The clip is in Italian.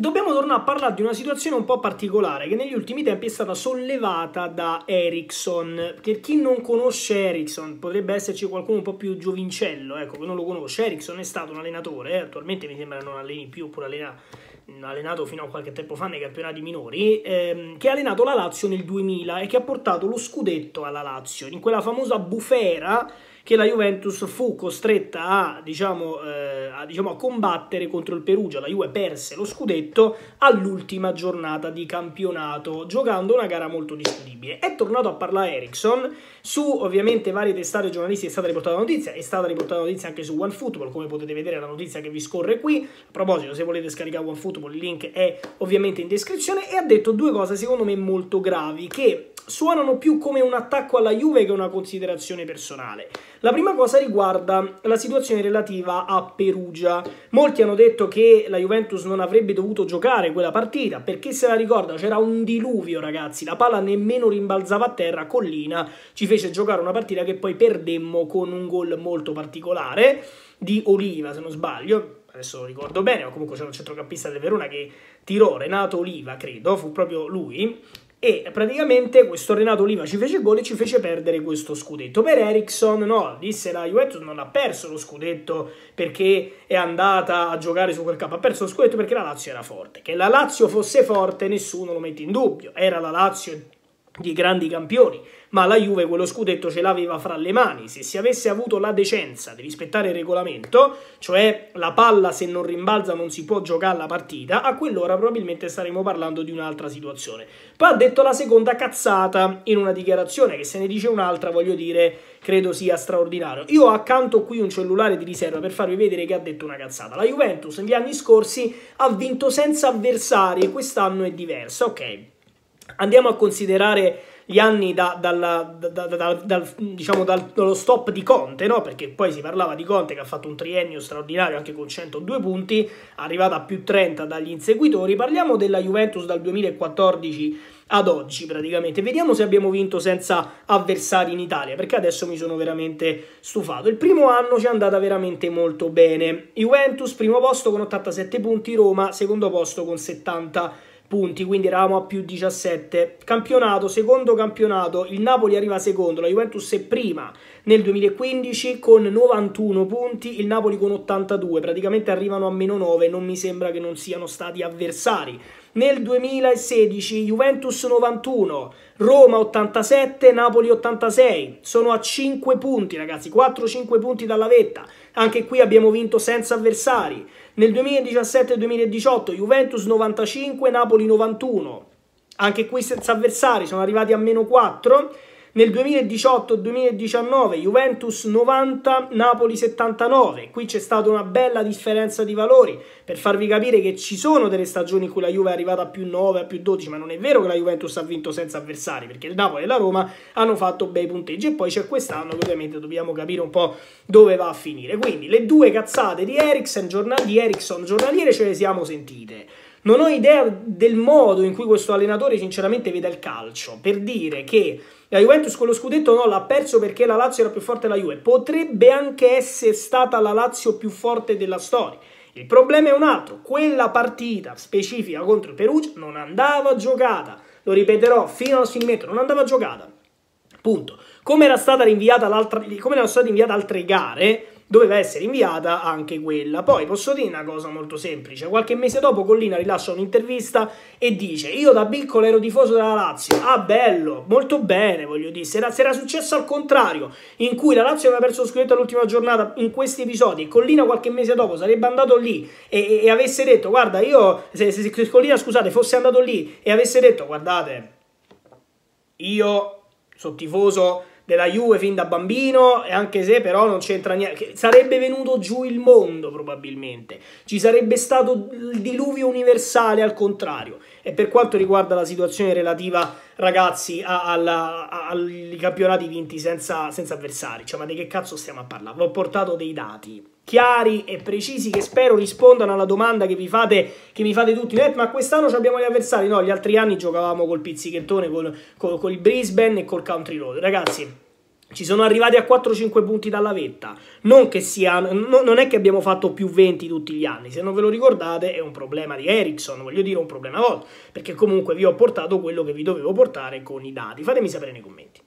Dobbiamo tornare a parlare di una situazione un po' particolare che negli ultimi tempi è stata sollevata da Ericsson. Per chi non conosce Ericsson, potrebbe esserci qualcuno un po' più giovincello, ecco, che non lo conosce. Ericsson è stato un allenatore, eh, attualmente mi sembra non alleni più, pure allena, allenato fino a qualche tempo fa nei campionati minori, ehm, che ha allenato la Lazio nel 2000 e che ha portato lo scudetto alla Lazio, in quella famosa bufera che la Juventus fu costretta a, diciamo, eh, a, diciamo, a combattere contro il Perugia. La Juve perse lo scudetto all'ultima giornata di campionato, giocando una gara molto discutibile. È tornato a parlare Ericsson su ovviamente varie testate giornalisti è stata riportata la notizia, è stata riportata la notizia anche su OneFootball, come potete vedere la notizia che vi scorre qui. A proposito, se volete scaricare OneFootball, il link è ovviamente in descrizione e ha detto due cose secondo me molto gravi che suonano più come un attacco alla Juve che una considerazione personale. La prima cosa riguarda la situazione relativa a Perugia. Molti hanno detto che la Juventus non avrebbe dovuto giocare quella partita, perché se la ricorda c'era un diluvio ragazzi, la palla nemmeno rimbalzava a terra, Collina ci fece giocare una partita che poi perdemmo con un gol molto particolare di Oliva se non sbaglio, adesso lo ricordo bene, ma comunque c'era un centrocampista del Verona che tirò Renato Oliva, credo, fu proprio lui, e praticamente questo Renato Oliva ci fece gol e ci fece perdere questo scudetto. Per Ericsson no, disse la Juventus non ha perso lo scudetto perché è andata a giocare su quel campo, ha perso lo scudetto perché la Lazio era forte. Che la Lazio fosse forte nessuno lo mette in dubbio, era la Lazio di grandi campioni, ma la Juve quello scudetto ce l'aveva fra le mani. Se si avesse avuto la decenza di rispettare il regolamento, cioè la palla se non rimbalza non si può giocare la partita, a quell'ora probabilmente staremmo parlando di un'altra situazione. Poi ha detto la seconda cazzata in una dichiarazione, che se ne dice un'altra, voglio dire, credo sia straordinario. Io ho accanto qui un cellulare di riserva per farvi vedere che ha detto una cazzata. La Juventus negli anni scorsi ha vinto senza avversari e quest'anno è diversa, ok? andiamo a considerare gli anni da, dalla, da, da, da, diciamo dallo stop di Conte, no? perché poi si parlava di Conte che ha fatto un triennio straordinario anche con 102 punti, arrivata a più 30 dagli inseguitori, parliamo della Juventus dal 2014 ad oggi praticamente, vediamo se abbiamo vinto senza avversari in Italia, perché adesso mi sono veramente stufato. Il primo anno ci è andata veramente molto bene, Juventus primo posto con 87 punti, Roma secondo posto con 70 punti punti, quindi eravamo a più 17. Campionato, secondo campionato, il Napoli arriva secondo, la Juventus è prima nel 2015 con 91 punti, il Napoli con 82, praticamente arrivano a meno 9, non mi sembra che non siano stati avversari nel 2016 Juventus 91, Roma 87, Napoli 86. Sono a 5 punti, ragazzi, 4-5 punti dalla vetta. Anche qui abbiamo vinto senza avversari. Nel 2017-2018 Juventus 95, Napoli 91. Anche qui senza avversari, sono arrivati a meno 4. Nel 2018-2019 Juventus 90, Napoli 79. Qui c'è stata una bella differenza di valori per farvi capire che ci sono delle stagioni in cui la Juve è arrivata a più 9, a più 12, ma non è vero che la Juventus ha vinto senza avversari, perché il Napoli e la Roma hanno fatto bei punteggi e poi c'è quest'anno che ovviamente dobbiamo capire un po' dove va a finire. Quindi le due cazzate di Ericsson, giornal- di Ericsson giornaliere ce le siamo sentite. Non ho idea del modo in cui questo allenatore sinceramente veda il calcio. Per dire che la Juventus con lo scudetto no, l'ha perso perché la Lazio era più forte della Juve. Potrebbe anche essere stata la Lazio più forte della storia. Il problema è un altro. Quella partita specifica contro il Perugia non andava giocata. Lo ripeterò fino al simmetro, non andava giocata. Punto. Come, era come erano state inviate altre gare, doveva essere inviata anche quella. Poi posso dire una cosa molto semplice, qualche mese dopo Collina rilascia un'intervista e dice io da piccolo ero tifoso della Lazio, ah bello, molto bene voglio dire, se era, se era successo al contrario, in cui la Lazio aveva perso lo scudetto all'ultima giornata in questi episodi, Collina qualche mese dopo sarebbe andato lì e, e, e avesse detto guarda io, se, se, se Collina scusate fosse andato lì e avesse detto guardate, io sono tifoso della Juve fin da bambino, anche se però non c'entra niente. Sarebbe venuto giù il mondo probabilmente, ci sarebbe stato il diluvio universale al contrario. E per quanto riguarda la situazione relativa, ragazzi, ai campionati vinti senza, senza avversari, cioè ma di che cazzo stiamo a parlare? Vi ho portato dei dati chiari e precisi che spero rispondano alla domanda che, fate, che mi fate tutti. Eh, ma quest'anno abbiamo gli avversari? No, gli altri anni giocavamo col pizzichettone, col, col, col Brisbane e col Country Road. Ragazzi, ci sono arrivati a 4-5 punti dalla vetta. Non, sia, no, non, è che abbiamo fatto più 20 tutti gli anni. Se non ve lo ricordate, è un problema di Ericsson. Voglio dire, un problema a volte. Perché comunque vi ho portato quello che vi dovevo portare con i dati. Fatemi sapere nei commenti.